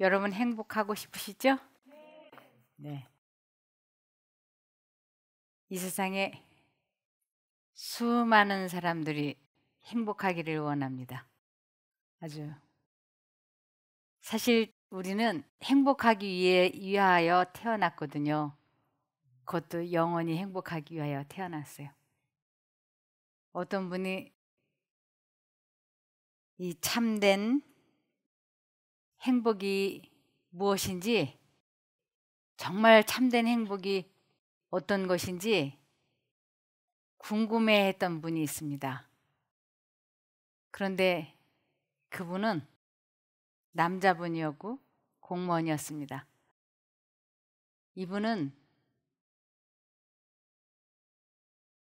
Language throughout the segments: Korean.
여러분 행복하고 싶으시죠? 네. 이 세상에 수많은 사람들이 행복하기를 원합니다. 아주 사실 우리는 행복하기 위해 위하여 태어났거든요. 그것도 영원히 행복하기 위하여 태어났어요. 어떤 분이 이 참된 행복이 무엇인지, 정말 참된 행복이 어떤 것인지 궁금해 했던 분이 있습니다. 그런데 그분은 남자분이었고 공무원이었습니다. 이분은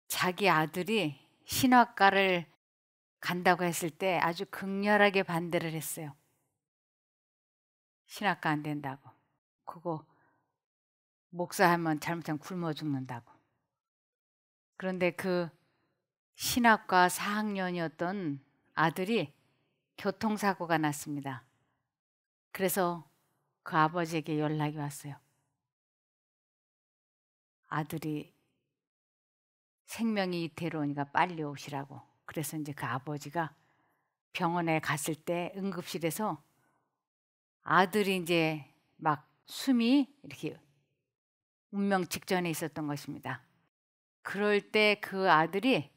자기 아들이 신학과를 간다고 했을 때 아주 극렬하게 반대를 했어요. 신학과안 된다고. 그거 목사하면 잘못하면 굶어 죽는다고. 그런데 그 신학과 4학년이었던 아들이 교통사고가 났습니다. 그래서 그 아버지에게 연락이 왔어요. 아들이 생명이 이태로우니까 빨리 오시라고. 그래서 이제 그 아버지가 병원에 갔을 때 응급실에서 아들이 이제 막 숨이 이렇게 운명 직전에 있었던 것입니다. 그럴 때 그 아들이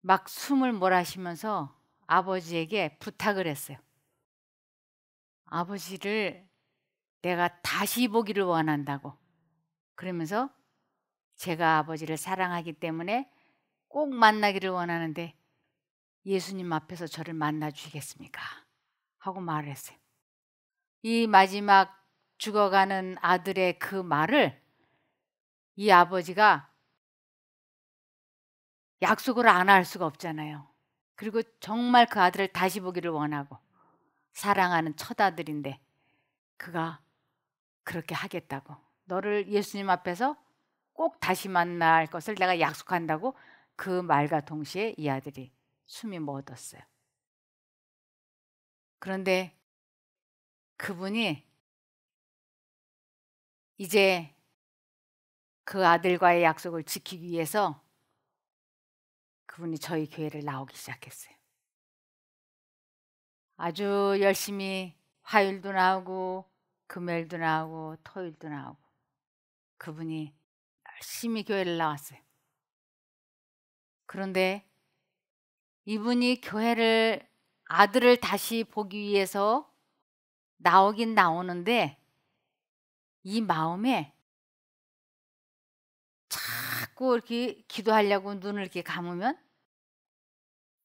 막 숨을 몰아쉬면서 아버지에게 부탁을 했어요. 아버지를 내가 다시 보기를 원한다고. 그러면서 제가 아버지를 사랑하기 때문에 꼭 만나기를 원하는데 예수님 앞에서 저를 만나 주시겠습니까? 하고 말을 했어요. 이 마지막 죽어가는 아들의 그 말을 이 아버지가 약속을 안 할 수가 없잖아요. 그리고 정말 그 아들을 다시 보기를 원하고 사랑하는 첫 아들인데 그가 그렇게 하겠다고 너를 예수님 앞에서 꼭 다시 만날 것을 내가 약속한다고 그 말과 동시에 이 아들이 숨이 멎었어요. 그런데 그분이 이제 그 아들과의 약속을 지키기 위해서 그분이 저희 교회를 나오기 시작했어요. 아주 열심히 화요일도 나오고 금요일도 나오고 토요일도 나오고 그분이 열심히 교회를 나왔어요. 그런데 이분이 교회를 아들을 다시 보기 위해서 나오긴 나오는데 이 마음에 자꾸 이렇게 기도하려고 눈을 이렇게 감으면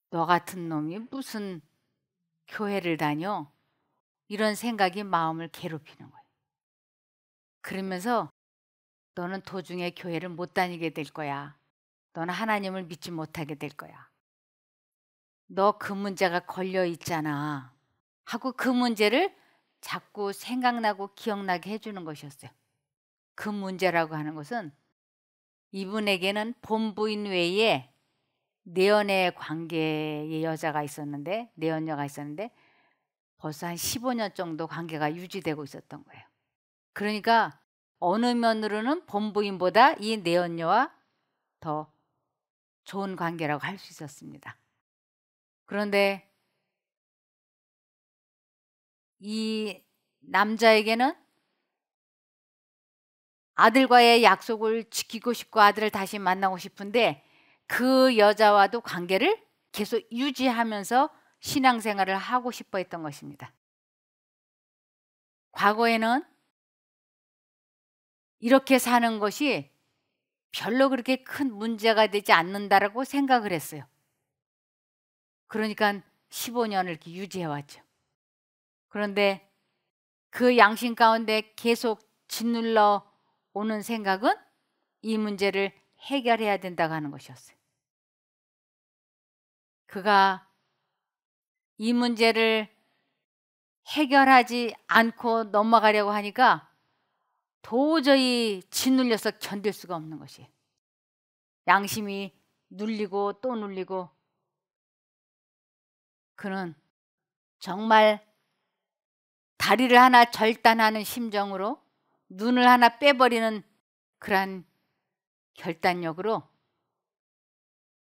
너 같은 놈이 무슨 교회를 다녀 이런 생각이 마음을 괴롭히는 거예요. 그러면서 너는 도중에 교회를 못 다니게 될 거야. 너는 하나님을 믿지 못하게 될 거야. 너 그 문제가 걸려 있잖아. 하고 그 문제를 자꾸 생각나고 기억나게 해주는 것이었어요. 그 문제라고 하는 것은 이분에게는 본부인 외에 내연의 관계의 여자가 있었는데 내연녀가 있었는데 벌써 한 15년 정도 관계가 유지되고 있었던 거예요. 그러니까 어느 면으로는 본부인보다 이 내연녀와 더 좋은 관계라고 할 수 있었습니다. 그런데 이 남자에게는 아들과의 약속을 지키고 싶고 아들을 다시 만나고 싶은데 그 여자와도 관계를 계속 유지하면서 신앙생활을 하고 싶어 했던 것입니다. 과거에는 이렇게 사는 것이 별로 그렇게 큰 문제가 되지 않는다라고 생각을 했어요. 그러니까 15년을 이렇게 유지해왔죠. 그런데 그 양심 가운데 계속 짓눌러 오는 생각은 이 문제를 해결해야 된다고 하는 것이었어요. 그가 이 문제를 해결하지 않고 넘어가려고 하니까 도저히 짓눌려서 견딜 수가 없는 것이 에요 양심이 눌리고 또 눌리고 그는 정말 다리를 하나 절단하는 심정으로 눈을 하나 빼버리는 그러한 결단력으로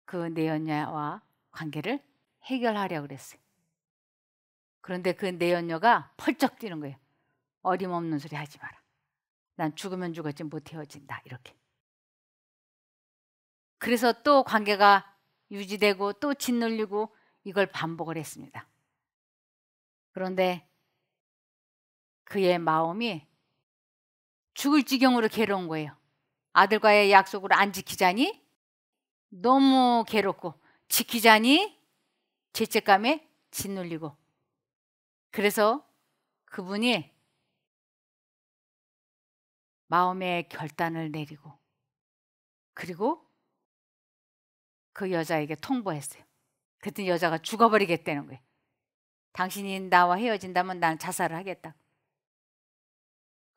그 내연녀와 관계를 해결하려고 그랬어요. 그런데 그 내연녀가 펄쩍 뛰는 거예요. 어림없는 소리 하지 마라. 난 죽으면 죽었지 못 헤어진다. 이렇게. 그래서 또 관계가 유지되고 또 짓눌리고 이걸 반복을 했습니다. 그런데 그의 마음이 죽을 지경으로 괴로운 거예요. 아들과의 약속을 안 지키자니 너무 괴롭고 지키자니 죄책감에 짓눌리고 그래서 그분이 마음의 결단을 내리고 그리고 그 여자에게 통보했어요. 그랬더니 여자가 죽어버리겠다는 거예요. 당신이 나와 헤어진다면 나는 자살을 하겠다.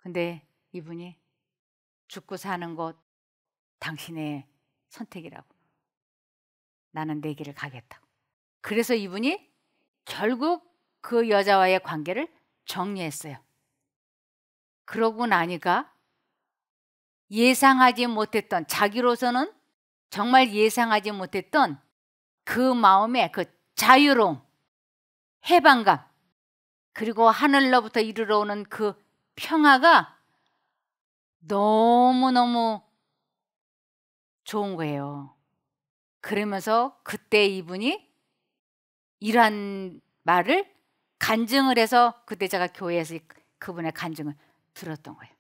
근데 이분이 죽고 사는 것 당신의 선택이라고. 나는 내 길을 가겠다고. 그래서 이분이 결국 그 여자와의 관계를 정리했어요. 그러고 나니까 예상하지 못했던 자기로서는 정말 예상하지 못했던 그 마음의 그 자유로움, 해방감, 그리고 하늘로부터 이르러 오는 그 평화가 너무너무 좋은 거예요. 그러면서 그때 이분이 이러한 말을 간증을 해서 그때 제가 교회에서 그분의 간증을 들었던 거예요.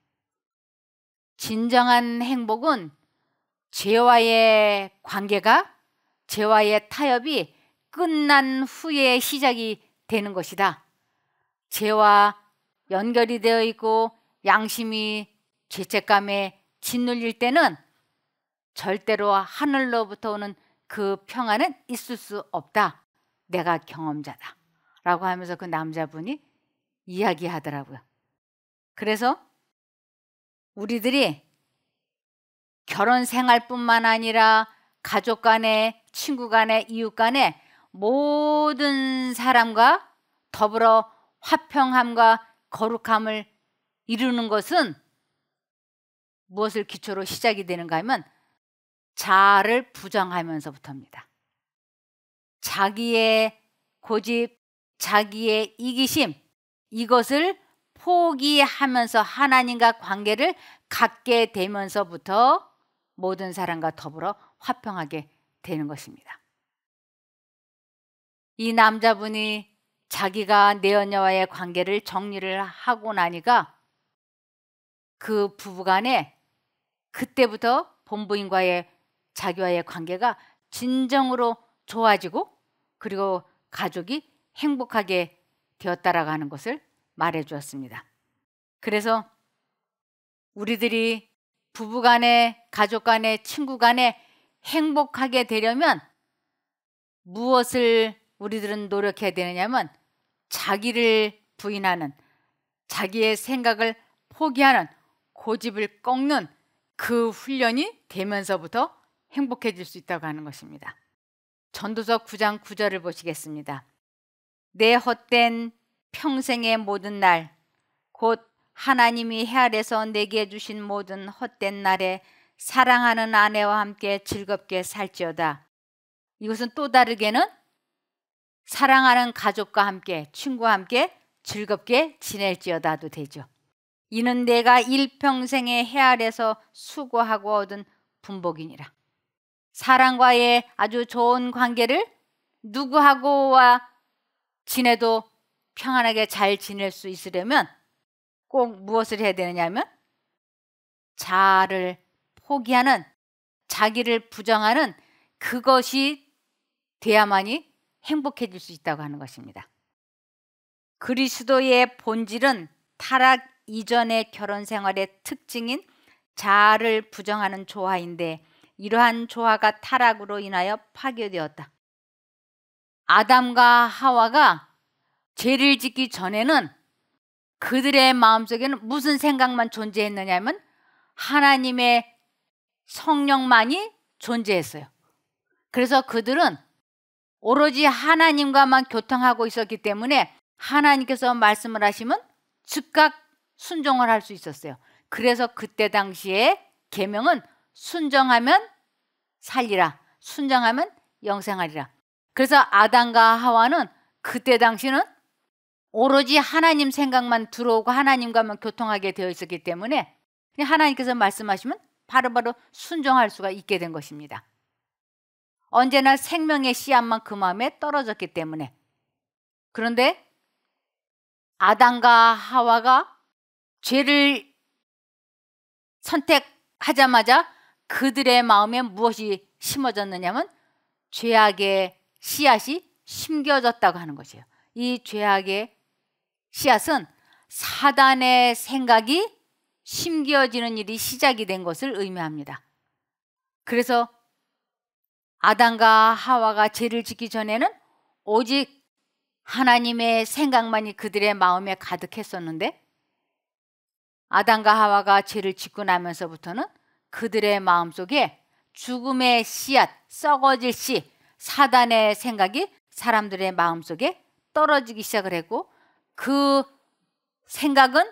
진정한 행복은 죄와의 관계가 죄와의 타협이 끝난 후에 시작이 되는 것이다. 죄와 연결이 되어 있고 양심이 죄책감에 짓눌릴 때는 절대로 하늘로부터 오는 그 평안은 있을 수 없다. 내가 경험자다. 라고 하면서 그 남자분이 이야기하더라고요. 그래서 우리들이 결혼 생활뿐만 아니라 가족 간에 친구 간에 이웃 간에 모든 사람과 더불어 화평함과 거룩함을 이루는 것은 무엇을 기초로 시작이 되는가 하면 자아를 부정하면서부터입니다. 자기의 고집, 자기의 이기심 이것을 포기하면서 하나님과 관계를 갖게 되면서부터 모든 사람과 더불어 화평하게 되는 것입니다. 이 남자분이 자기가 내연녀와의 관계를 정리를 하고 나니까 그 부부간에 그때부터 본부인과의 자기와의 관계가 진정으로 좋아지고 그리고 가족이 행복하게 되었다라고 하는 것을 말해 주었습니다. 그래서 우리들이 부부 간에, 가족 간에, 친구 간에 행복하게 되려면 무엇을 우리들은 노력해야 되느냐면 자기를 부인하는 자기의 생각을 포기하는 고집을 꺾는 그 훈련이 되면서부터 행복해질 수 있다고 하는 것입니다. 전도서 9장 9절을 보시겠습니다. 내 헛된 평생의 모든 날, 곧 하나님이 해 아래서 내게 주신 모든 헛된 날에 사랑하는 아내와 함께 즐겁게 살지어다. 이것은 또 다르게는 사랑하는 가족과 함께 친구와 함께 즐겁게 지낼지어다도 되죠. 이는 내가 일평생의 헤아려서 수고하고 얻은 분복이니라. 사랑과의 아주 좋은 관계를 누구하고와 지내도 평안하게 잘 지낼 수 있으려면 꼭 무엇을 해야 되느냐면 자아를 포기하는 자기를 부정하는 그것이 돼야만이 행복해질 수 있다고 하는 것입니다. 그리스도의 본질은 타락 이전의 결혼 생활의 특징인 자아를 부정하는 조화인데 이러한 조화가 타락으로 인하여 파괴되었다. 아담과 하와가 죄를 짓기 전에는 그들의 마음속에는 무슨 생각만 존재했느냐면 하나님의 성령만이 존재했어요. 그래서 그들은 오로지 하나님과만 교통하고 있었기 때문에 하나님께서 말씀을 하시면 즉각 순종을 할 수 있었어요. 그래서 그때 당시에 계명은 순정하면 살리라. 순정하면 영생하리라. 그래서 아담과 하와는 그때 당시는 오로지 하나님 생각만 들어오고 하나님과만 교통하게 되어 있었기 때문에 하나님께서 말씀하시면 바로바로 바로 순종할 수가 있게 된 것입니다. 언제나 생명의 씨앗만 그마음에 떨어졌기 때문에. 그런데 아담과 하와가 죄를 선택하자마자 그들의 마음에 무엇이 심어졌느냐면 죄악의 씨앗이 심겨졌다고 하는 것이에요. 이 죄악의 씨앗은 사단의 생각이 심겨지는 일이 시작이 된 것을 의미합니다. 그래서 아담과 하와가 죄를 짓기 전에는 오직 하나님의 생각만이 그들의 마음에 가득했었는데 아담과 하와가 죄를 짓고 나면서부터는 그들의 마음속에 죽음의 씨앗, 썩어질 씨, 사단의 생각이 사람들의 마음속에 떨어지기 시작을 했고 그 생각은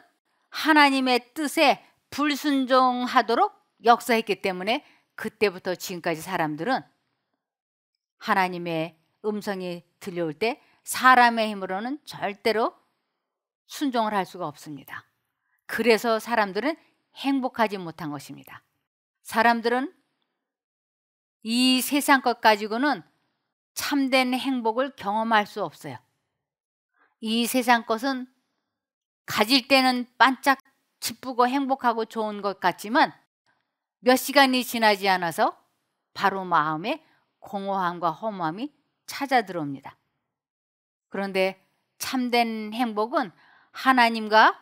하나님의 뜻에 불순종하도록 역사했기 때문에 그때부터 지금까지 사람들은 하나님의 음성이 들려올 때 사람의 힘으로는 절대로 순종을 할 수가 없습니다. 그래서 사람들은 행복하지 못한 것입니다. 사람들은 이 세상 것 가지고는 참된 행복을 경험할 수 없어요. 이 세상 것은 가질 때는 반짝 기쁘고 행복하고 좋은 것 같지만 몇 시간이 지나지 않아서 바로 마음에 공허함과 허무함이 찾아 들어옵니다. 그런데 참된 행복은 하나님과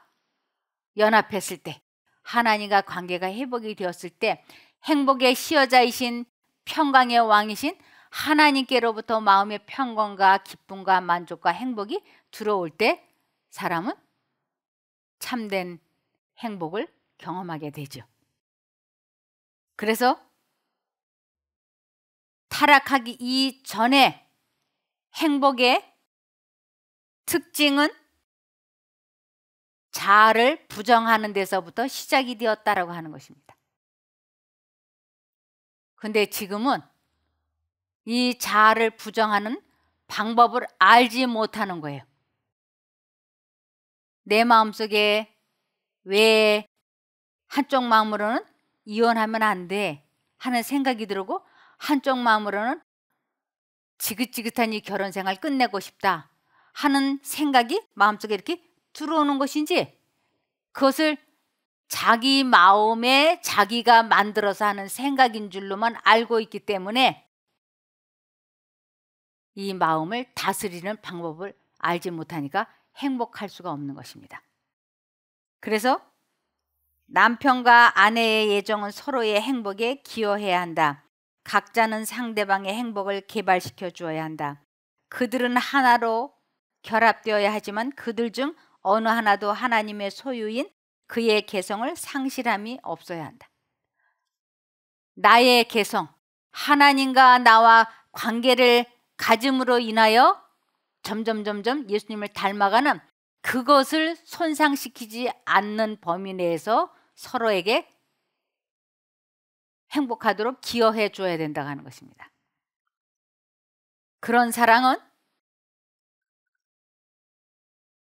연합했을 때, 하나님과 관계가 회복이 되었을 때 행복의 시여자이신 평강의 왕이신 하나님께로부터 마음의 평강과 기쁨과 만족과 행복이 들어올 때 사람은 참된 행복을 경험하게 되죠. 그래서 타락하기 이전에 행복의 특징은 자아를 부정하는 데서부터 시작이 되었다라고 하는 것입니다. 근데 지금은 이 자아를 부정하는 방법을 알지 못하는 거예요. 내 마음속에 왜 한쪽 마음으로는 이혼하면 안 돼 하는 생각이 들고 한쪽 마음으로는 지긋지긋한 이 결혼 생활 끝내고 싶다 하는 생각이 마음속에 이렇게 들어오는 것인지 그것을 자기 마음에 자기가 만들어서 하는 생각인 줄로만 알고 있기 때문에 이 마음을 다스리는 방법을 알지 못하니까 행복할 수가 없는 것입니다. 그래서 남편과 아내의 예정은 서로의 행복에 기여해야 한다. 각자는 상대방의 행복을 개발시켜 주어야 한다. 그들은 하나로 결합되어야 하지만 그들 중 어느 하나도 하나님의 소유인 그의 개성을 상실함이 없어야 한다. 나의 개성, 하나님과 나와 관계를 가짐으로 인하여 점점 점점 예수님을 닮아가는 그것을 손상시키지 않는 범위 내에서 서로에게 행복하도록 기여해 줘야 된다고 하는 것입니다. 그런 사랑은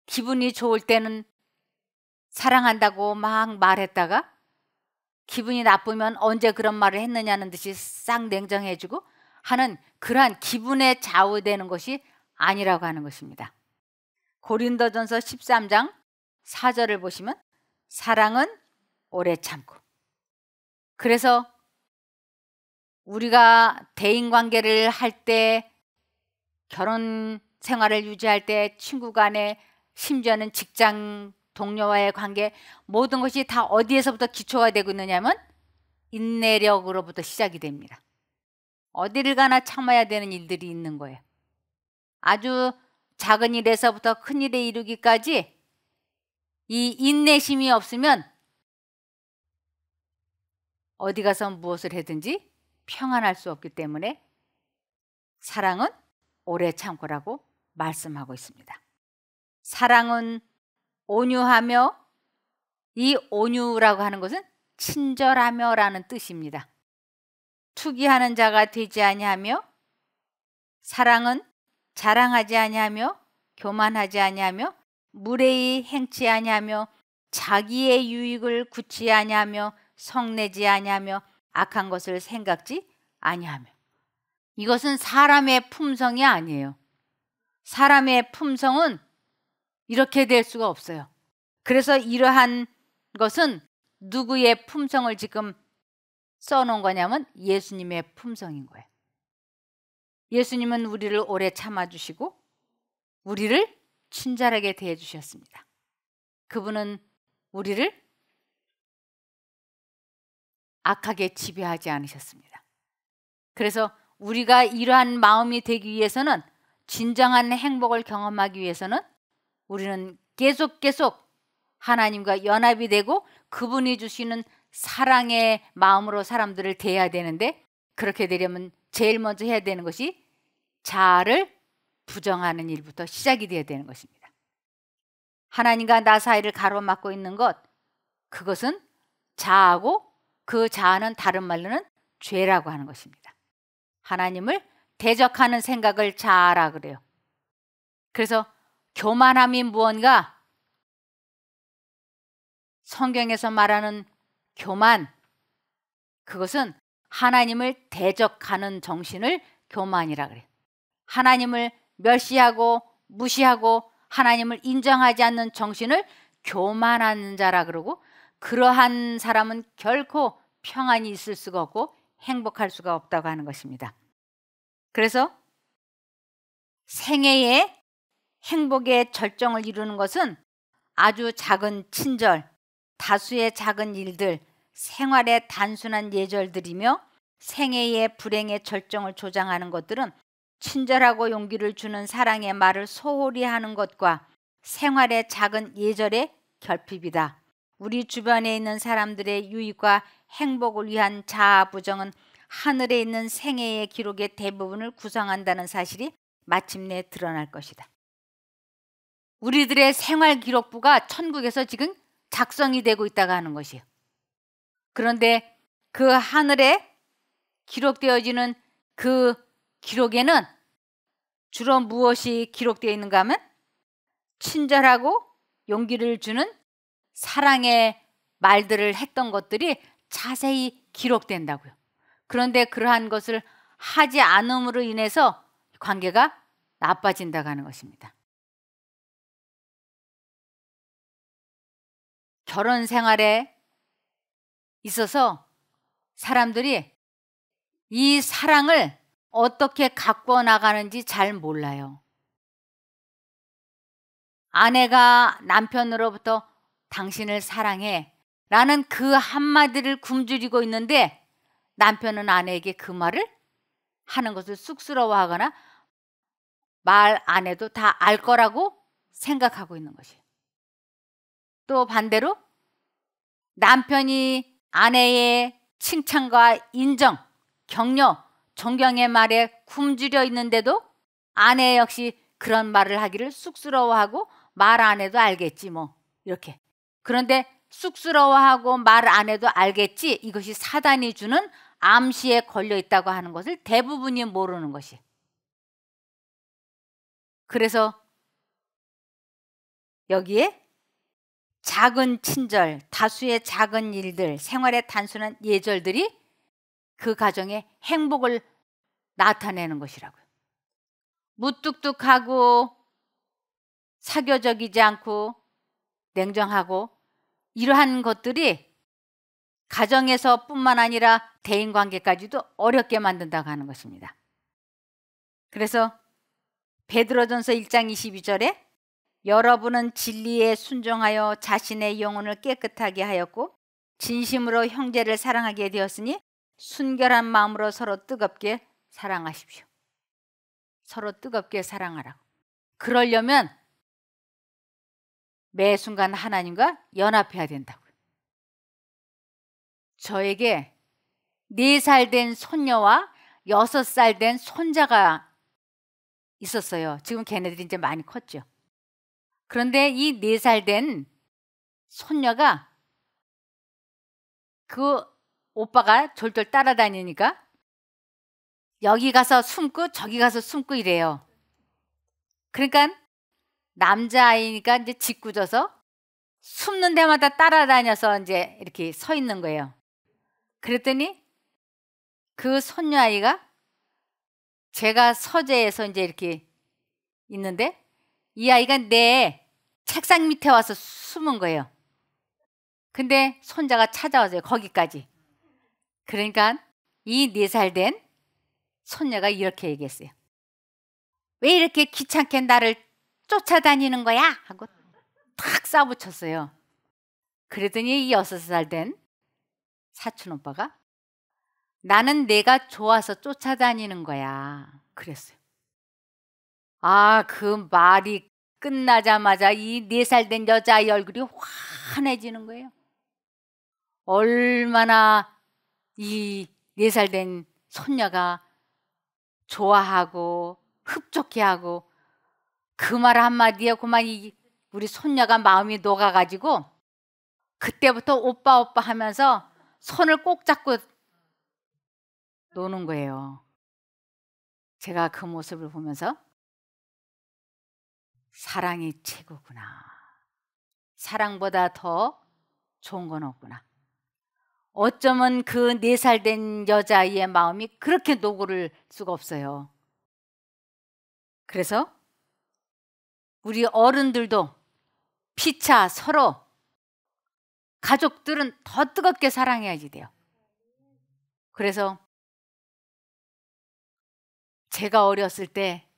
기분이 좋을 때는 사랑한다고 막 말했다가 기분이 나쁘면 언제 그런 말을 했느냐는 듯이 싹 냉정해지고 하는 그러한 기분에 좌우되는 것이 아니라고 하는 것입니다. 고린도전서 13장 4절을 보시면 사랑은 오래 참고 그래서 우리가 대인 관계를 할 때 결혼 생활을 유지할 때 친구 간에 심지어는 직장 동료와의 관계 모든 것이 다 어디에서부터 기초가 되고 있느냐면 인내력으로부터 시작이 됩니다. 어디를 가나 참아야 되는 일들이 있는 거예요. 아주 작은 일에서부터 큰 일에 이르기까지 이 인내심이 없으면 어디 가서 무엇을 해든지 평안할 수 없기 때문에 사랑은 오래 참고라고 말씀하고 있습니다. 사랑은 온유하며 이 온유라고 하는 것은 친절하며라는 뜻입니다. 투기하는 자가 되지 아니하며 사랑은 자랑하지 아니하며 교만하지 아니하며 무례히 행치 아니하며 자기의 유익을 굳지 아니하며 성내지 아니하며 악한 것을 생각지 아니하며 이것은 사람의 품성이 아니에요. 사람의 품성은 이렇게 될 수가 없어요. 그래서 이러한 것은 누구의 품성을 지금 써놓은 거냐면 예수님의 품성인 거예요. 예수님은 우리를 오래 참아주시고 우리를 친절하게 대해주셨습니다. 그분은 우리를 악하게 지배하지 않으셨습니다. 그래서 우리가 이러한 마음이 되기 위해서는 진정한 행복을 경험하기 위해서는 우리는 계속 계속 하나님과 연합이 되고 그분이 주시는 사랑의 마음으로 사람들을 대해야 되는데 그렇게 되려면 제일 먼저 해야 되는 것이 자아를 부정하는 일부터 시작이 되어야 되는 것입니다. 하나님과 나 사이를 가로막고 있는 것 그것은 자아고 하그 자아는 다른 말로는 죄라고 하는 것입니다. 하나님을 대적하는 생각을 자아라 그래요. 그래서 교만함이 무언가 성경에서 말하는 교만 그것은 하나님을 대적하는 정신을 교만이라 그래요. 하나님을 멸시하고 무시하고 하나님을 인정하지 않는 정신을 교만한 자라 그러고 그러한 사람은 결코 평안이 있을 수가 없고 행복할 수가 없다고 하는 것입니다. 그래서 생애의 행복의 절정을 이루는 것은 아주 작은 친절, 다수의 작은 일들, 생활의 단순한 예절들이며 생애의 불행의 절정을 조장하는 것들은 친절하고 용기를 주는 사랑의 말을 소홀히 하는 것과 생활의 작은 예절의 결핍이다. 우리 주변에 있는 사람들의 유익과 행복을 위한 자아 부정은 하늘에 있는 생애의 기록의 대부분을 구성한다는 사실이 마침내 드러날 것이다. 우리들의 생활 기록부가 천국에서 지금 작성이 되고 있다고 하는 것이에요. 그런데 그 하늘에 기록되어지는 그 기록에는 주로 무엇이 기록되어 있는가 하면 친절하고 용기를 주는 사랑의 말들을 했던 것들이 자세히 기록된다고요. 그런데 그러한 것을 하지 않음으로 인해서 관계가 나빠진다고 하는 것입니다. 결혼 생활에 있어서 사람들이 이 사랑을 어떻게 갖고 나가는지 잘 몰라요. 아내가 남편으로부터 당신을 사랑해 라는 그 한마디를 굶주리고 있는데 남편은 아내에게 그 말을 하는 것을 쑥스러워하거나 말 안 해도 다 알 거라고 생각하고 있는 것이. 에요또 반대로 남편이 아내의 칭찬과 인정, 격려, 존경의 말에 굶주려 있는데도 아내 역시 그런 말을 하기를 쑥스러워하고 말 안 해도 알겠지 뭐 이렇게 그런데 쑥스러워하고 말 안 해도 알겠지 이것이 사단이 주는 암시에 걸려 있다고 하는 것을 대부분이 모르는 것이. 그래서 여기에 작은 친절, 다수의 작은 일들, 생활의 단순한 예절들이 그 가정의 행복을 나타내는 것이라고요. 무뚝뚝하고 사교적이지 않고 냉정하고 이러한 것들이 가정에서뿐만 아니라 대인 관계까지도 어렵게 만든다고 하는 것입니다. 그래서 베드로전서 1장 22절에 여러분은 진리에 순종하여 자신의 영혼을 깨끗하게 하였고 진심으로 형제를 사랑하게 되었으니 순결한 마음으로 서로 뜨겁게 사랑하십시오. 서로 뜨겁게 사랑하라 그러려면 매 순간 하나님과 연합해야 된다고요. 저에게 네 살 된 손녀와 여섯 살 된 손자가 있었어요. 지금 걔네들이 이제 많이 컸죠. 그런데 이 네 살 된 손녀가 그 오빠가 졸졸 따라다니니까 여기 가서 숨고 저기 가서 숨고 이래요. 그러니까 남자아이니까 이제 짓궂어서 숨는 데마다 따라다녀서 이제 이렇게 서 있는 거예요. 그랬더니 그 손녀아이가 제가 서재에서 이제 이렇게 있는데 이 아이가 내 책상 밑에 와서 숨은 거예요. 근데 손자가 찾아와서요. 거기까지. 그러니까 이 네 살 된 손녀가 이렇게 얘기했어요. 왜 이렇게 귀찮게 나를 쫓아다니는 거야 하고 탁 싸붙였어요. 그러더니 이 여섯 살 된 사촌 오빠가 나는 내가 좋아서 쫓아다니는 거야 그랬어요. 아그 말이 끝나자마자 이 네 살 된 여자의 얼굴이 환해지는 거예요. 얼마나 이 네 살 된 손녀가 좋아하고 흡족해하고 그말 한마디에 그만 이 우리 손녀가 마음이 녹아가지고 그때부터 오빠 오빠 하면서 손을 꼭 잡고 노는 거예요. 제가 그 모습을 보면서 사랑이 최고구나. 사랑보다 더 좋은 건 없구나. 어쩌면 그 네 살 된 여자아이의 마음이 그렇게 노고를 수가 없어요. 그래서 우리 어른들도 피차 서로 가족들은 더 뜨겁게 사랑해야지 돼요. 그래서 제가 어렸을 때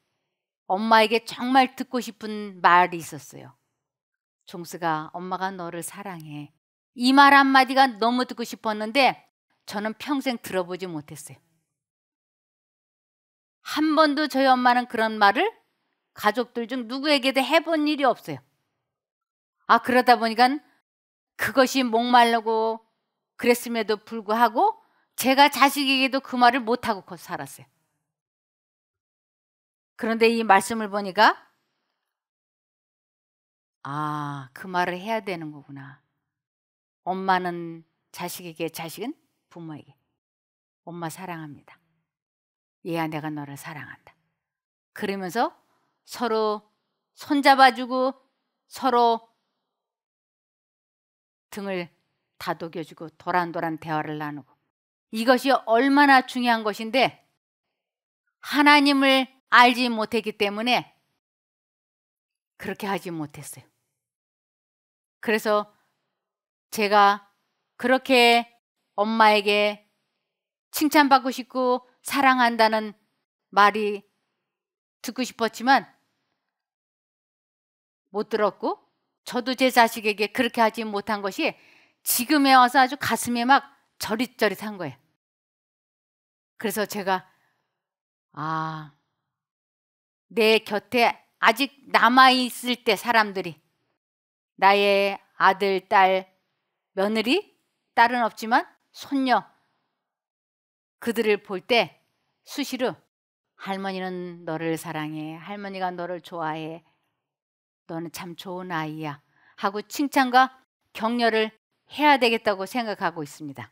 엄마에게 정말 듣고 싶은 말이 있었어요. 종수가 엄마가 너를 사랑해. 이 말 한마디가 너무 듣고 싶었는데 저는 평생 들어보지 못했어요. 한 번도 저희 엄마는 그런 말을 가족들 중 누구에게도 해본 일이 없어요. 아, 그러다 보니까 그것이 목말르고 그랬음에도 불구하고 제가 자식에게도 그 말을 못하고 살았어요. 그런데 이 말씀을 보니까 아, 그 말을 해야 되는 거구나. 엄마는 자식에게, 자식은 부모에게. 엄마 사랑합니다. 얘야, 내가 너를 사랑한다. 그러면서 서로 손잡아주고 서로 등을 다독여주고 도란도란 대화를 나누고 이것이 얼마나 중요한 것인데 하나님을 알지 못했기 때문에 그렇게 하지 못했어요. 그래서 제가 그렇게 엄마에게 칭찬받고 싶고 사랑한다는 말이 듣고 싶었지만 못 들었고 저도 제 자식에게 그렇게 하지 못한 것이 지금에 와서 아주 가슴에 막 저릿저릿한 거예요. 그래서 제가 아, 내 곁에 아직 남아 있을 때 사람들이 나의 아들, 딸, 며느리, 딸은 없지만 손녀 그들을 볼 때 수시로 할머니는 너를 사랑해. 할머니가 너를 좋아해. 너는 참 좋은 아이야 하고 칭찬과 격려를 해야 되겠다고 생각하고 있습니다.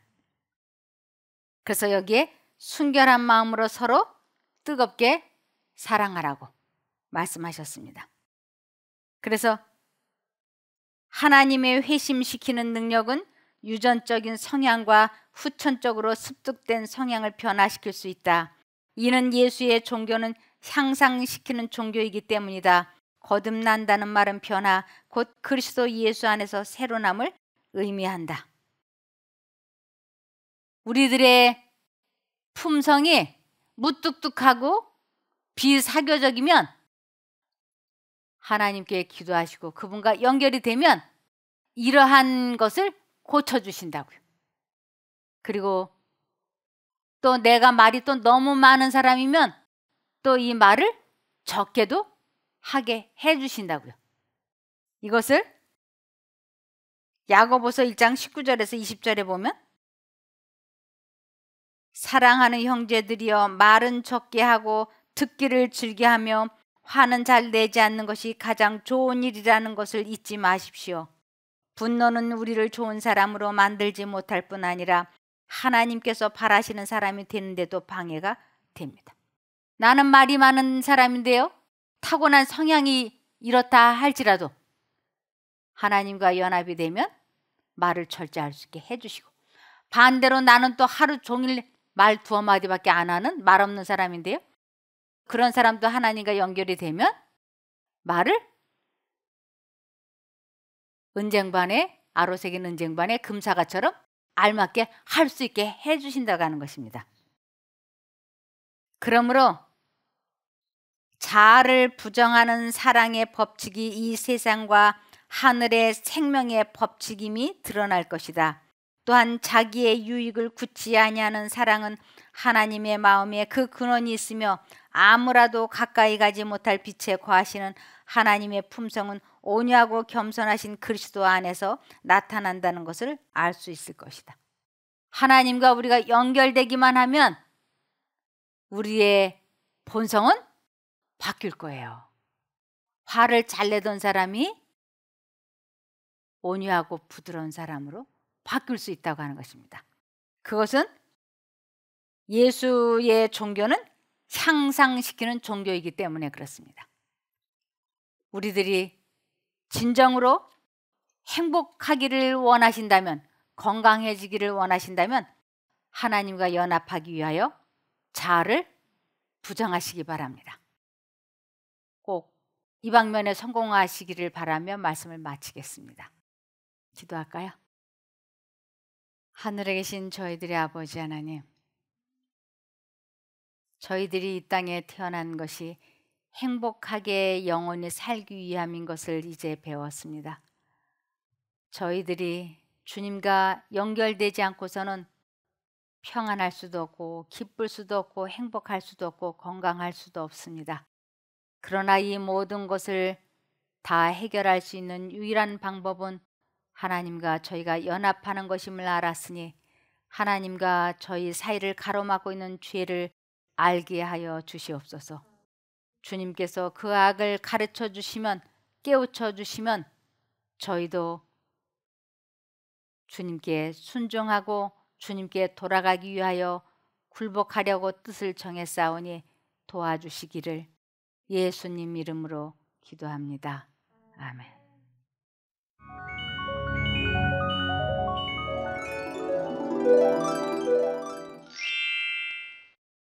그래서 여기에 순결한 마음으로 서로 뜨겁게 사랑하라고 말씀하셨습니다. 그래서 하나님의 회심시키는 능력은 유전적인 성향과 후천적으로 습득된 성향을 변화시킬 수 있다. 이는 예수의 종교는 향상시키는 종교이기 때문이다. 거듭난다는 말은 변화, 곧 그리스도 예수 안에서 새로남을 의미한다. 우리들의 품성이 무뚝뚝하고 비사교적이면 하나님께 기도하시고 그분과 연결이 되면 이러한 것을 고쳐주신다고요. 그리고 또 내가 말이 또 너무 많은 사람이면 또 이 말을 적게도 하게 해 주신다고요. 이것을 야고보서 1장 19절에서 20절에 보면 사랑하는 형제들이여 말은 적게 하고 듣기를 즐겨 하며 화는 잘 내지 않는 것이 가장 좋은 일이라는 것을 잊지 마십시오. 분노는 우리를 좋은 사람으로 만들지 못할 뿐 아니라 하나님께서 바라시는 사람이 되는데도 방해가 됩니다. 나는 말이 많은 사람인데요. 타고난 성향이 이렇다 할지라도 하나님과 연합이 되면 말을 철저할 수 있게 해주시고 반대로 나는 또 하루 종일 말 두어 마디밖에 안 하는 말 없는 사람인데요. 그런 사람도 하나님과 연결이 되면 말을 은쟁반에 아로색인 은쟁반에 금사가처럼 알맞게 할 수 있게 해주신다고 하는 것입니다. 그러므로 자아를 부정하는 사랑의 법칙이 이 세상과 하늘의 생명의 법칙임이 드러날 것이다. 또한 자기의 유익을 굳지 아니하는 사랑은 하나님의 마음에 그 근원이 있으며 아무라도 가까이 가지 못할 빛에 과하시는 하나님의 품성은 온유하고 겸손하신 그리스도 안에서 나타난다는 것을 알 수 있을 것이다. 하나님과 우리가 연결되기만 하면 우리의 본성은 바뀔 거예요. 화를 잘 내던 사람이 온유하고 부드러운 사람으로 바뀔 수 있다고 하는 것입니다. 그것은 예수의 종교는 향상시키는 종교이기 때문에 그렇습니다. 우리들이 진정으로 행복하기를 원하신다면, 건강해지기를 원하신다면, 하나님과 연합하기 위하여 자아를 부정하시기 바랍니다. 이 방면에 성공하시기를 바라며 말씀을 마치겠습니다. 기도할까요? 하늘에 계신 저희들의 아버지 하나님, 저희들이 이 땅에 태어난 것이 행복하게 영원히 살기 위함인 것을 이제 배웠습니다. 저희들이 주님과 연결되지 않고서는 평안할 수도 없고 기쁠 수도 없고 행복할 수도 없고 건강할 수도 없습니다. 그러나 이 모든 것을 다 해결할 수 있는 유일한 방법은 하나님과 저희가 연합하는 것임을 알았으니 하나님과 저희 사이를 가로막고 있는 죄를 알게 하여 주시옵소서. 주님께서 그 악을 가르쳐 주시면 깨우쳐 주시면 저희도 주님께 순종하고 주님께 돌아가기 위하여 굴복하려고 뜻을 정했사오니 도와주시기를 예수님 이름으로 기도합니다. 아멘.